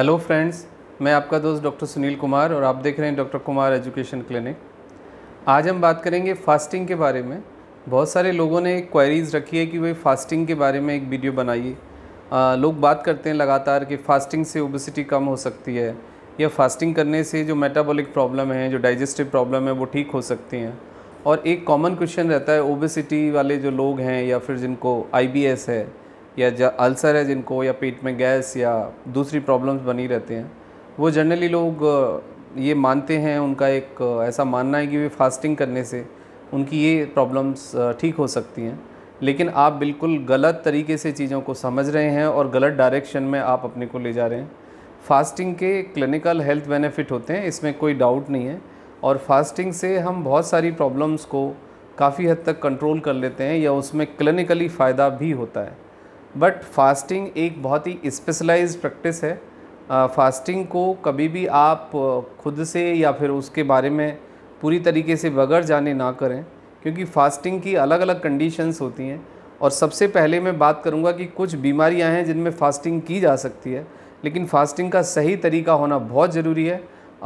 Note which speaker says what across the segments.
Speaker 1: hello friends मैं आपका दोस्त डॉक्टर सुनील कुमार और आप देख रहे हैं डॉक्टर कुमार एजुकेशन क्लिनिक आज हम बात करेंगे फ़ास्टिंग के बारे में बहुत सारे लोगों ने क्वेरीज़ रखी है कि भाई फ़ास्टिंग के बारे में एक वीडियो बनाइए लोग बात करते हैं लगातार कि फ़ास्टिंग से ओबिसिटी कम हो सकती है या फ़ास्टिंग करने से जो मेटाबॉलिक प्रॉब्लम है जो डाइजेस्टिव प्रॉब्लम है वो ठीक हो सकती हैं और एक कॉमन क्वेश्चन रहता है ओबिसिटी वाले जो लोग हैं या फिर जिनको आई है या अल्सर है जिनको या पेट में गैस या दूसरी प्रॉब्लम्स बनी रहते हैं वो जनरली लोग ये मानते हैं उनका एक ऐसा मानना है कि वे फास्टिंग करने से उनकी ये प्रॉब्लम्स ठीक हो सकती हैं लेकिन आप बिल्कुल गलत तरीके से चीज़ों को समझ रहे हैं और गलत डायरेक्शन में आप अपने को ले जा रहे हैं फास्टिंग के क्लिनिकल हेल्थ बेनिफिट होते हैं इसमें कोई डाउट नहीं है और फास्टिंग से हम बहुत सारी प्रॉब्लम्स को काफ़ी हद तक कंट्रोल कर लेते हैं या उसमें क्लिनिकली फ़ायदा भी होता है बट फास्टिंग एक बहुत ही स्पेशलाइज प्रैक्टिस है फास्टिंग को कभी भी आप खुद से या फिर उसके बारे में पूरी तरीके से बगैर जाने ना करें क्योंकि फास्टिंग की अलग अलग कंडीशंस होती हैं और सबसे पहले मैं बात करूंगा कि कुछ बीमारियां हैं जिनमें फास्टिंग की जा सकती है लेकिन फास्टिंग का सही तरीका होना बहुत ज़रूरी है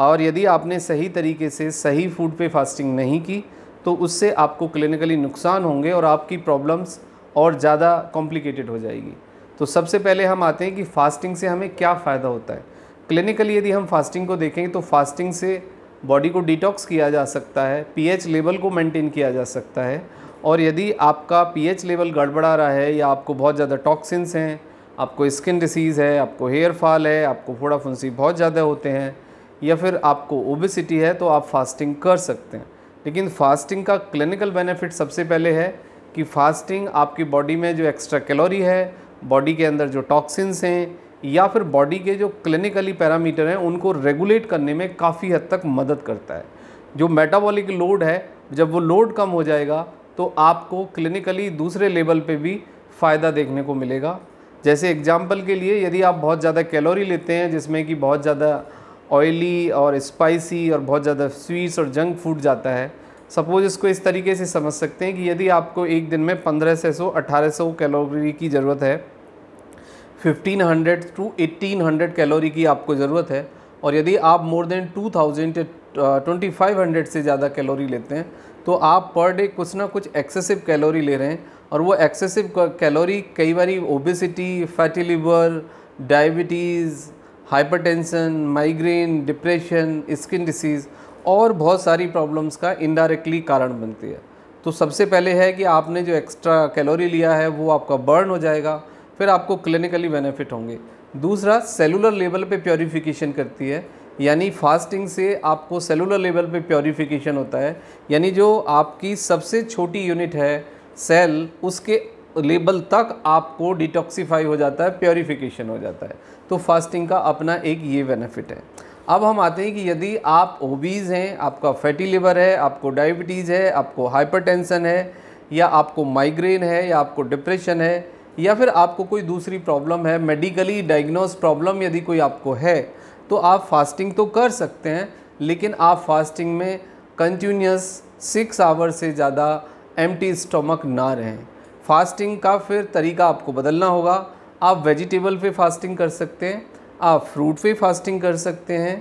Speaker 1: और यदि आपने सही तरीके से सही फूड पे फास्टिंग नहीं की तो उससे आपको क्लिनिकली नुकसान होंगे और आपकी प्रॉब्लम्स और ज़्यादा कॉम्प्लिकेटेड हो जाएगी तो सबसे पहले हम आते हैं कि फ़ास्टिंग से हमें क्या फ़ायदा होता है क्लिनिकली यदि हम फास्टिंग को देखेंगे तो फास्टिंग से बॉडी को डिटॉक्स किया जा सकता है पीएच लेवल को मेंटेन किया जा सकता है और यदि आपका पीएच लेवल गड़बड़ा रहा है या आपको बहुत ज़्यादा टॉक्सिन्स हैं आपको स्किन डिसीज़ है आपको हेयर फॉल है आपको फोड़ा फुंसी बहुत ज़्यादा होते हैं या फिर आपको ओबिसिटी है तो आप फास्टिंग कर सकते हैं लेकिन फास्टिंग का क्लिनिकल बेनिफिट सबसे पहले है कि फास्टिंग आपकी बॉडी में जो एक्स्ट्रा कैलोरी है बॉडी के अंदर जो टॉक्सिन्स हैं या फिर बॉडी के जो क्लिनिकली पैरामीटर हैं उनको रेगुलेट करने में काफ़ी हद तक मदद करता है जो मेटाबॉलिक लोड है जब वो लोड कम हो जाएगा तो आपको क्लिनिकली दूसरे लेवल पे भी फ़ायदा देखने को मिलेगा जैसे एग्जाम्पल के लिए यदि आप बहुत ज़्यादा कैलोरी लेते हैं जिसमें कि बहुत ज़्यादा ऑयली और स्पाइसी और बहुत ज़्यादा स्वीट्स और जंक फूड जाता है सपोज़ इसको इस तरीके से समझ सकते हैं कि यदि आपको एक दिन में पंद्रह से सौ अट्ठारह सौ कैलोरी की ज़रूरत है fifteen hundred to eighteen hundred calorie की आपको ज़रूरत है और यदि आप more than two thousand twenty five hundred से ज़्यादा कैलोरी लेते हैं तो आप पर डे कुछ ना कुछ एक्सेसिव कैलोरी ले रहे हैं और वो एक्सेसिव कैलोरी कई बार obesity fatty liver diabetes hypertension migraine depression skin disease और बहुत सारी प्रॉब्लम्स का इनडायरेक्टली कारण बनती है तो सबसे पहले है कि आपने जो एक्स्ट्रा कैलोरी लिया है वो आपका बर्न हो जाएगा फिर आपको क्लिनिकली बेनिफिट होंगे दूसरा सेलुलर लेवल पे प्योरीफिकेशन करती है यानी फास्टिंग से आपको सेलुलर लेवल पे प्योरीफिकेशन होता है यानी जो आपकी सबसे छोटी यूनिट है सेल उसके लेवल तक आपको डिटॉक्सीफाई हो जाता है प्योरीफिकेशन हो जाता है तो फास्टिंग का अपना एक ये बेनिफिट है अब हम आते हैं कि यदि आप ओबीज़ हैं आपका फैटी लिवर है आपको डायबिटीज़ है आपको हाइपरटेंशन है या आपको माइग्रेन है या आपको डिप्रेशन है या फिर आपको कोई दूसरी प्रॉब्लम है मेडिकली डायग्नोस प्रॉब्लम यदि कोई आपको है तो आप फास्टिंग तो कर सकते हैं लेकिन आप फास्टिंग में कंटिन्यूस सिक्स आवर से ज़्यादा एम स्टोमक ना रहें फास्टिंग का फिर तरीका आपको बदलना होगा आप वेजिटेबल पर फास्टिंग कर सकते हैं आप फ्रूट पे फास्टिंग कर सकते हैं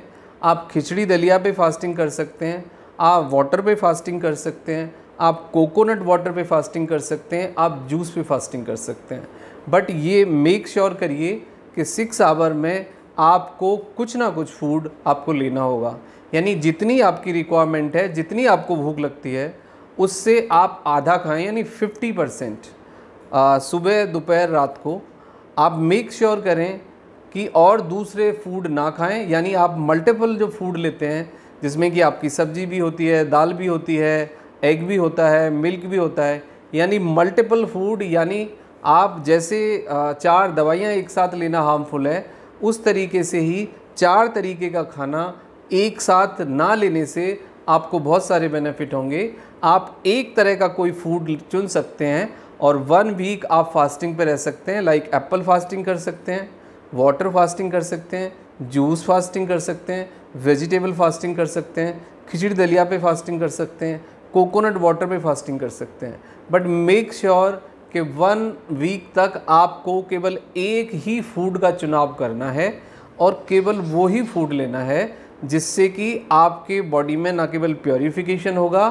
Speaker 1: आप खिचड़ी दलिया पे फास्टिंग कर सकते हैं आप वाटर पे फास्टिंग कर सकते हैं आप कोकोनट वाटर पे फास्टिंग कर सकते हैं आप जूस पे फास्टिंग कर सकते हैं बट ये मेक श्योर sure करिए कि सिक्स आवर में आपको कुछ ना कुछ फूड आपको लेना होगा यानी जितनी आपकी रिक्वायरमेंट है जितनी आपको भूख लगती है उससे आप आधा खाएं यानी 50 परसेंट सुबह दोपहर रात को आप मेक श्योर sure करें कि और दूसरे फूड ना खाएं यानी आप मल्टीपल जो फूड लेते हैं जिसमें कि आपकी सब्ज़ी भी होती है दाल भी होती है एग भी होता है मिल्क भी होता है यानी मल्टीपल फूड यानी आप जैसे चार दवाइयाँ एक साथ लेना हार्मफुल है उस तरीके से ही चार तरीके का खाना एक साथ ना लेने से आपको बहुत सारे बेनिफिट होंगे आप एक तरह का कोई फूड चुन सकते हैं और वन वीक आप फास्टिंग पर रह सकते हैं लाइक एप्पल फास्टिंग कर सकते हैं वाटर फास्टिंग कर सकते हैं जूस फास्टिंग कर सकते हैं वेजिटेबल फास्टिंग कर सकते हैं खिचड़ी दलिया पे फास्टिंग कर सकते हैं कोकोनट वाटर पे फास्टिंग कर सकते हैं बट मेक श्योर कि वन वीक तक आपको केवल एक ही फूड का चुनाव करना है और केवल वो ही फूड लेना है जिससे कि आपके बॉडी में ना केवल प्योरीफिकेशन होगा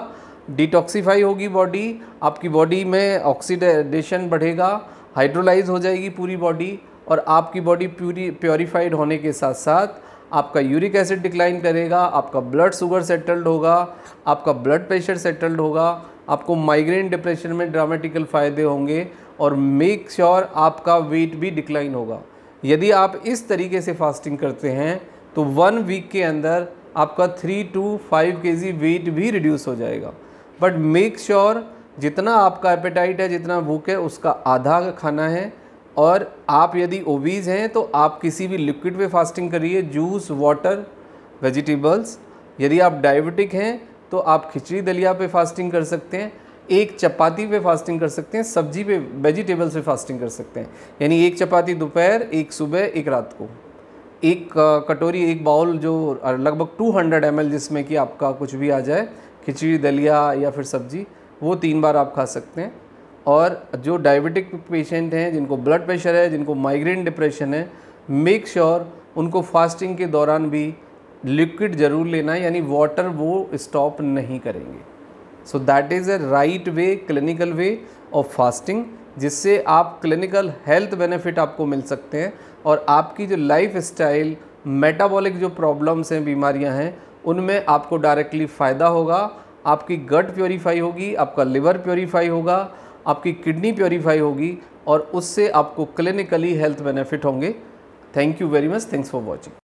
Speaker 1: डिटॉक्सीफाई होगी बॉडी आपकी बॉडी में ऑक्सीडेशन बढ़ेगा हाइड्रोलाइज हो जाएगी पूरी बॉडी और आपकी बॉडी प्यूरी प्योरीफाइड होने के साथ साथ आपका यूरिक एसिड डिक्लाइन करेगा आपका ब्लड शुगर सेटल्ड होगा आपका ब्लड प्रेशर सेटल्ड होगा आपको माइग्रेन डिप्रेशन में ड्रामेटिकल फ़ायदे होंगे और मेक श्योर sure आपका वेट भी डिक्लाइन होगा यदि आप इस तरीके से फास्टिंग करते हैं तो वन वीक के अंदर आपका थ्री टू फाइव के वेट भी रिड्यूस हो जाएगा बट मेक श्योर जितना आपका एपेटाइट है जितना भूख है उसका आधा खाना है और आप यदि ओबीज हैं तो आप किसी भी लिक्विड में फास्टिंग करिए जूस वाटर वेजिटेबल्स यदि आप डायबिटिक हैं तो आप खिचड़ी दलिया पे फास्टिंग कर सकते हैं एक चपाती पे फास्टिंग कर सकते हैं सब्जी पे वेजिटेबल्स पे फास्टिंग कर सकते हैं यानी एक चपाती दोपहर एक सुबह एक रात को एक कटोरी एक बाउल जो लगभग 200 हंड्रेड जिसमें कि आपका कुछ भी आ जाए खिचड़ी दलिया या फिर सब्जी वो तीन बार आप खा सकते हैं और जो डायबिटिक पेशेंट हैं जिनको ब्लड प्रेशर है जिनको माइग्रेन डिप्रेशन है मेक श्योर sure उनको फास्टिंग के दौरान भी लिक्विड ज़रूर लेना है यानी वाटर वो स्टॉप नहीं करेंगे so that is a right way clinical way of fasting जिससे आप क्लिनिकल हेल्थ बेनिफिट आपको मिल सकते हैं और आपकी जो लाइफ स्टाइल मेटाबॉलिक जो प्रॉब्लम्स हैं बीमारियां हैं उनमें आपको डायरेक्टली फ़ायदा होगा आपकी गट प्योरीफाई होगी आपका लिवर प्योरीफाई होगा आपकी किडनी प्योरीफाई होगी और उससे आपको क्लिनिकली हेल्थ बेनिफिट होंगे thank you very much thanks for watching